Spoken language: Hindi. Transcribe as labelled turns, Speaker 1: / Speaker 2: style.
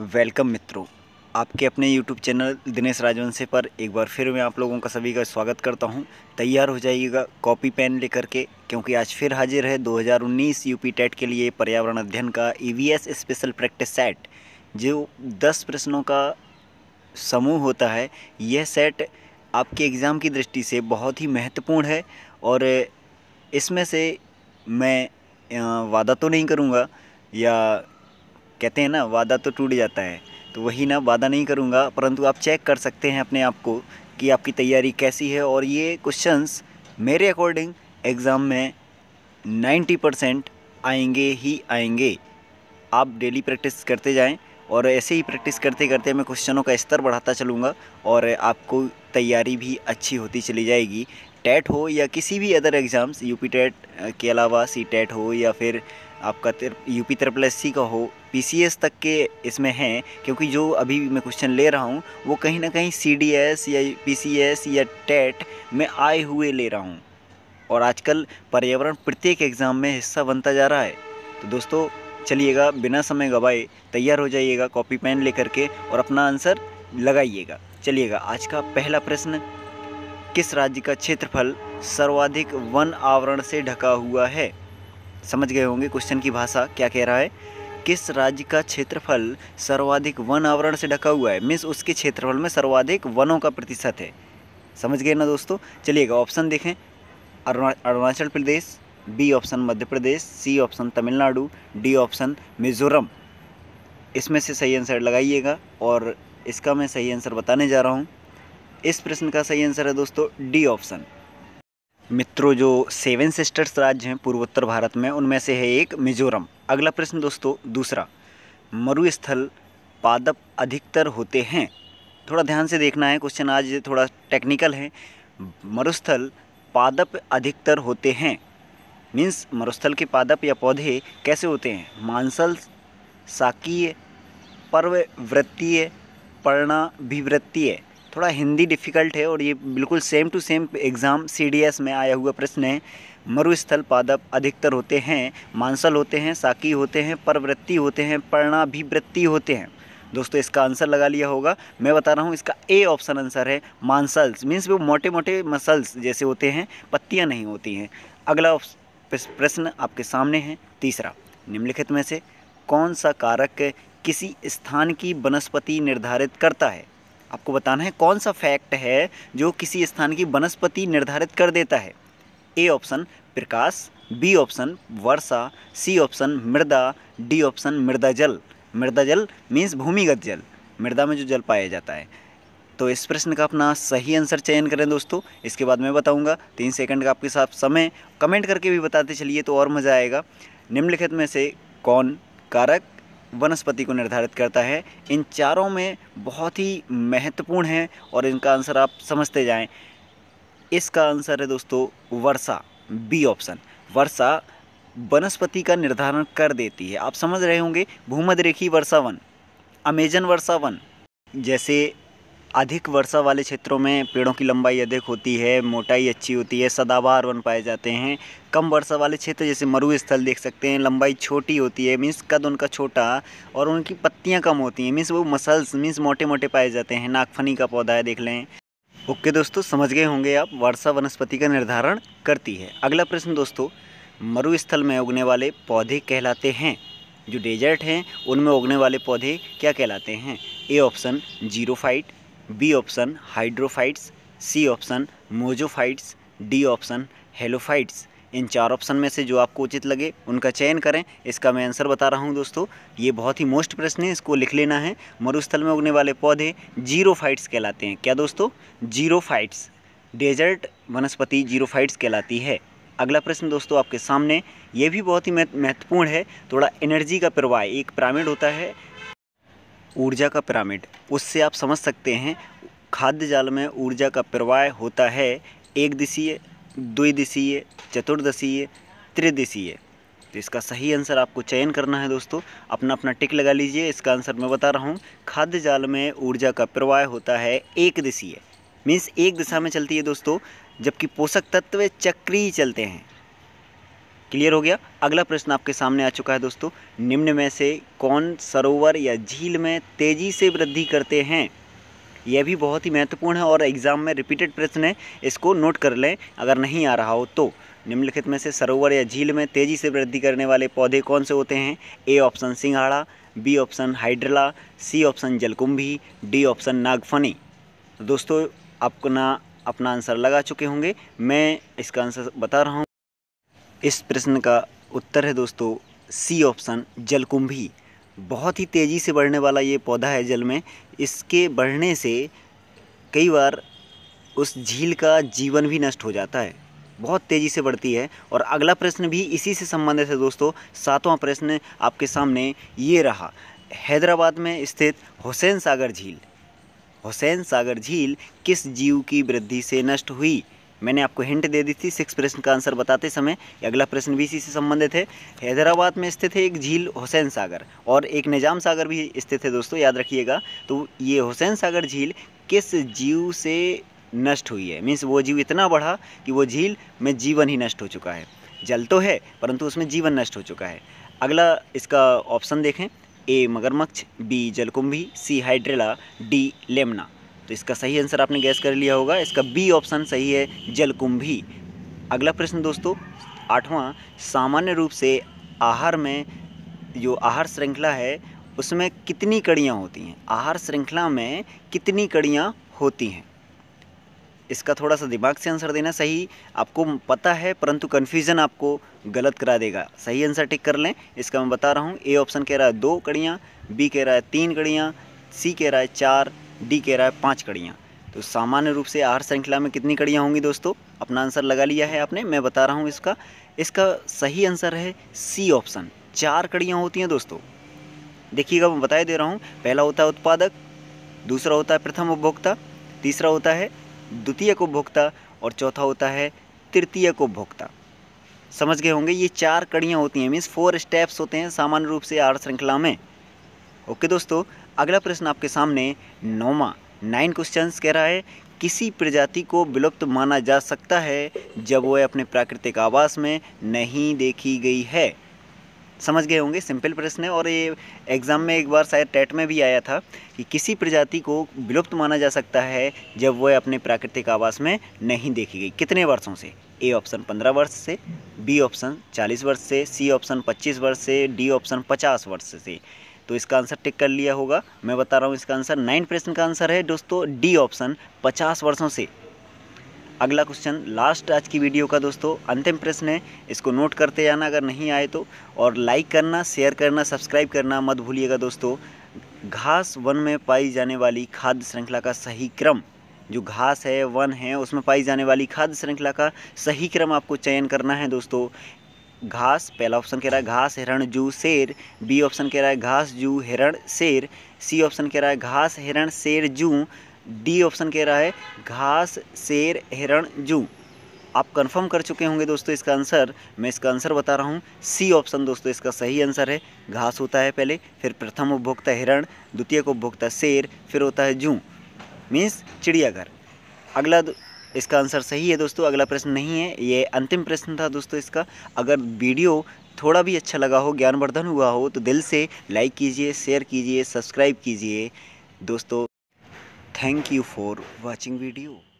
Speaker 1: वेलकम मित्रों आपके अपने यूट्यूब चैनल दिनेश राजवंशी पर एक बार फिर मैं आप लोगों का सभी का स्वागत करता हूं तैयार हो जाइएगा कॉपी पेन लेकर के क्योंकि आज फिर हाजिर है 2019 यूपी टेट के लिए पर्यावरण अध्ययन का ईवीएस स्पेशल प्रैक्टिस सेट जो 10 प्रश्नों का समूह होता है यह सेट आपके एग्ज़ाम की दृष्टि से बहुत ही महत्वपूर्ण है और इसमें से मैं वादा तो नहीं करूँगा या कहते हैं ना वादा तो टूट जाता है तो वही ना वादा नहीं करूँगा परंतु आप चेक कर सकते हैं अपने आप को कि आपकी तैयारी कैसी है और ये क्वेश्चंस मेरे अकॉर्डिंग एग्ज़ाम में 90 परसेंट आएंगे ही आएंगे आप डेली प्रैक्टिस करते जाएं और ऐसे ही प्रैक्टिस करते करते मैं क्वेश्चनों का स्तर बढ़ाता चलूँगा और आपको तैयारी भी अच्छी होती चली जाएगी टेट हो या किसी भी अदर एग्ज़ाम्स यूपी टेट के अलावा सी टेट हो या फिर आपका यूपी त्रिपल सी का हो पी तक के इसमें हैं क्योंकि जो अभी मैं क्वेश्चन ले रहा हूँ वो कहीं ना कहीं सी या पी या टेट e में आए हुए ले रहा हूँ और आजकल पर्यावरण प्रत्येक एग्ज़ाम में हिस्सा बनता जा रहा है तो दोस्तों चलिएगा बिना समय गवाए तैयार हो जाइएगा कॉपी पेन लेकर के और अपना आंसर लगाइएगा चलिएगा आज का पहला प्रश्न किस राज्य का क्षेत्रफल सर्वाधिक वन आवरण से ढका हुआ है समझ गए होंगे क्वेश्चन की भाषा क्या कह रहा है किस राज्य का क्षेत्रफल सर्वाधिक वन आवरण से ढका हुआ है मीन्स उसके क्षेत्रफल में सर्वाधिक वनों का प्रतिशत है समझ गए ना दोस्तों चलिएगा ऑप्शन देखें Arunachal Pradesh B option Madhya Pradesh C option Tamil Nadu D option Mizoram इसमें से सही आंसर लगाइएगा और इसका मैं सही आंसर बताने जा रहा हूँ इस प्रश्न का सही आंसर है दोस्तों डी ऑप्शन मित्रों जो सेवन सिस्टर्स राज्य हैं पूर्वोत्तर भारत में उनमें से है एक मिजोरम अगला प्रश्न दोस्तों दूसरा मरुस्थल पादप अधिकतर होते हैं थोड़ा ध्यान से देखना है क्वेश्चन आज थोड़ा टेक्निकल है मरुस्थल पादप अधिकतर होते हैं मीन्स मरुस्थल के पादप या पौधे कैसे होते हैं मांसल साकीय पर्ववृत्तीय पर्णाभिवृत्तीय थोड़ा हिंदी डिफ़िकल्ट है और ये बिल्कुल same to same exam C में आया हुआ प्रश्न है मरुस्थल पादप अधिकतर होते हैं मांसल होते हैं साकी होते हैं परवृत्ति होते हैं पर्णाभिवृत्ति होते हैं दोस्तों इसका आंसर लगा लिया होगा मैं बता रहा हूँ इसका ए ऑप्शन आंसर है मांसल्स मीन्स वो मोटे मोटे मसल्स जैसे होते हैं पत्तियाँ नहीं होती हैं अगला प्रश्न आपके सामने है तीसरा निम्नलिखित में से कौन सा कारक किसी स्थान की वनस्पति निर्धारित करता है आपको बताना है कौन सा फैक्ट है जो किसी स्थान की वनस्पति निर्धारित कर देता है ए ऑप्शन प्रकाश बी ऑप्शन वर्षा सी ऑप्शन मृदा डी ऑप्शन मृदा जल मृदा जल मीन्स भूमिगत जल मृदा में जो जल पाया जाता है तो इस प्रश्न का अपना सही आंसर चयन करें दोस्तों इसके बाद मैं बताऊंगा तीन सेकंड का आपके साथ समय कमेंट करके भी बताते चलिए तो और मज़ा आएगा निम्नलिखित में से कौन कारक वनस्पति को निर्धारित करता है इन चारों में बहुत ही महत्वपूर्ण है और इनका आंसर आप समझते जाएं इसका आंसर है दोस्तों वर्षा बी ऑप्शन वर्षा वनस्पति का निर्धारण कर देती है आप समझ रहे होंगे भूमध रेखी वर्षा वन अमेजन वर्षा वन जैसे अधिक वर्षा वाले क्षेत्रों में पेड़ों की लंबाई अधिक होती है मोटाई अच्छी होती है सदाबहार वन पाए जाते हैं कम वर्षा वाले क्षेत्र जैसे मरुस्थल देख सकते हैं लंबाई छोटी होती है मीन्स कद उनका छोटा और उनकी पत्तियाँ कम होती हैं मीन्स वो मसल्स मीन्स मोटे मोटे पाए जाते हैं नागफनी का पौधा है देख लें ओके okay, दोस्तों समझ गए होंगे आप वर्षा वनस्पति का निर्धारण करती है अगला प्रश्न दोस्तों मरुस्थल में उगने वाले पौधे कहलाते हैं जो डेजर्ट हैं उनमें उगने वाले पौधे क्या कहलाते हैं A option xerophyte B option hydrophytes C option mesophytes D option halophytes इन चार ऑप्शन में से जो आपको उचित लगे उनका चयन करें इसका मैं आंसर बता रहा हूं दोस्तों ये बहुत ही मोस्ट प्रश्न है इसको लिख लेना है मरुस्थल में उगने वाले पौधे जीरोफाइट्स कहलाते हैं क्या दोस्तों जीरो फाइट्स डेजर्ट वनस्पति जीरो फाइट्स कहलाती है अगला प्रश्न दोस्तों आपके सामने ये भी बहुत ही महत्वपूर्ण है थोड़ा एनर्जी का प्रवाह एक प्रामिड होता है ऊर्जा का पिरामिड उससे आप समझ सकते हैं खाद्य जाल में ऊर्जा का प्रवाह होता है एक दिशीय द्विदिशीय चतुर्दशीय त्रिदिशीय तो इसका सही आंसर आपको चयन करना है दोस्तों अपना अपना टिक लगा लीजिए इसका आंसर मैं बता रहा हूँ खाद्य जाल में ऊर्जा का प्रवाह होता है एक दिशीय मीन्स एक दिशा में चलती है दोस्तों जबकि पोषक तत्व चक्रीय चलते हैं क्लियर हो गया अगला प्रश्न आपके सामने आ चुका है दोस्तों निम्न में से कौन सरोवर या झील में तेज़ी से वृद्धि करते हैं यह भी बहुत ही महत्वपूर्ण है और एग्ज़ाम में रिपीटेड प्रश्न है इसको नोट कर लें अगर नहीं आ रहा हो तो निम्नलिखित में से सरोवर या झील में तेज़ी से वृद्धि करने वाले पौधे कौन से होते हैं ए ऑप्शन सिंघाड़ा B option hydrilla C option जलकुंभी डी ऑप्शन नागफनी दोस्तों अपना अपना आंसर लगा चुके होंगे मैं इसका आंसर बता रहा हूँ इस प्रश्न का उत्तर है दोस्तों सी ऑप्शन जलकुंभी बहुत ही तेज़ी से बढ़ने वाला ये पौधा है जल में इसके बढ़ने से कई बार उस झील का जीवन भी नष्ट हो जाता है बहुत तेज़ी से बढ़ती है और अगला प्रश्न भी इसी से संबंधित है दोस्तों सातवां प्रश्न आपके सामने ये रहा हैदराबाद में स्थित हुसैन सागर झील हुसैन सागर झील किस जीव की वृद्धि से नष्ट हुई मैंने आपको हिंट दे दी थी सिक्स प्रश्न का आंसर बताते समय अगला प्रश्न भी इसी से संबंधित है हैदराबाद में स्थित है एक झील हुसैन सागर और एक निजाम सागर भी स्थित है दोस्तों याद रखिएगा तो ये हुसैन सागर झील किस जीव से नष्ट हुई है मीन्स वो जीव इतना बढ़ा कि वो झील में जीवन ही नष्ट हो चुका है जल तो है परंतु उसमें जीवन नष्ट हो चुका है अगला इसका ऑप्शन देखें ए मगरमच्छ बी जलकुंभी सी हाइड्रेला डी लेमना तो इसका सही आंसर आपने गैस कर लिया होगा इसका बी ऑप्शन सही है जलकुंभी अगला प्रश्न दोस्तों आठवां सामान्य रूप से आहार में जो आहार श्रृंखला है उसमें कितनी कड़ियाँ होती हैं आहार श्रृंखला में कितनी कड़ियाँ होती हैं इसका थोड़ा सा दिमाग से आंसर देना सही आपको पता है परंतु कन्फ्यूज़न आपको गलत करा देगा सही आंसर टिक कर लें इसका मैं बता रहा हूँ ए ऑप्शन कह रहा है दो कड़ियाँ बी कह रहा है तीन कड़ियाँ सी कह रहा है चार डी कह रहा है पाँच कड़ियाँ तो सामान्य रूप से आहार श्रृंखला में कितनी कड़ियाँ होंगी दोस्तों अपना आंसर लगा लिया है आपने मैं बता रहा हूँ इसका इसका सही आंसर है सी ऑप्शन चार कड़ियाँ होती हैं दोस्तों देखिएगा मैं बताई दे रहा हूँ पहला होता है उत्पादक दूसरा होता है प्रथम उपभोक्ता तीसरा होता है द्वितीय उपभोक्ता और चौथा होता है तृतीय उपभोक्ता समझ गए होंगे ये चार कड़ियाँ होती हैं मीन्स फोर स्टेप्स होते हैं सामान्य रूप से आर श्रृंखला में ओके दोस्तों अगला प्रश्न आपके सामने नौवा नाइन क्वेश्चंस कह रहा है किसी प्रजाति को विलुप्त माना जा सकता है जब वह अपने प्राकृतिक आवास में नहीं देखी गई है समझ गए होंगे सिंपल प्रश्न है और ये एग्ज़ाम में एक बार शायद टेट में भी आया था कि किसी प्रजाति को विलुप्त माना जा सकता है जब वह अपने प्राकृतिक आवास में नहीं देखी गई कितने वर्षों से ए ऑप्शन पंद्रह वर्ष से बी ऑप्शन चालीस वर्ष से सी ऑप्शन पच्चीस वर्ष से डी ऑप्शन पचास वर्ष से तो इसका आंसर टिक कर लिया होगा मैं बता रहा हूँ इसका आंसर नाइन प्रश्न का आंसर है दोस्तों डी ऑप्शन पचास वर्षों से अगला क्वेश्चन लास्ट आज की वीडियो का दोस्तों अंतिम प्रश्न है इसको नोट करते जाना अगर नहीं आए तो और लाइक करना शेयर करना सब्सक्राइब करना मत भूलिएगा दोस्तों घास वन में पाई जाने वाली खाद्य श्रृंखला का सही क्रम जो घास है वन है उसमें पाई जाने वाली खाद्य श्रृंखला का सही क्रम आपको चयन करना है दोस्तों घास पहला ऑप्शन कह रहा है घास हिरण जू शेर बी ऑप्शन कह रहा है घास जू हिरण शेर सी ऑप्शन कह रहा है घास हिरण शेर जू डी ऑप्शन कह रहा है घास शेर हिरण जू आप कंफर्म कर चुके होंगे दोस्तों इसका आंसर मैं इसका आंसर बता रहा हूँ सी ऑप्शन दोस्तों इसका सही आंसर है घास होता है पहले फिर प्रथम उपभोक्ता हिरण द्वितीय उपभोक्ता शेर फिर होता है जू मीन्स चिड़ियाघर अगला इसका आंसर सही है दोस्तों अगला प्रश्न नहीं है ये अंतिम प्रश्न था दोस्तों इसका अगर वीडियो थोड़ा भी अच्छा लगा हो ज्ञानवर्धन हुआ हो तो दिल से लाइक कीजिए शेयर कीजिए सब्सक्राइब कीजिए दोस्तों thank you for watching video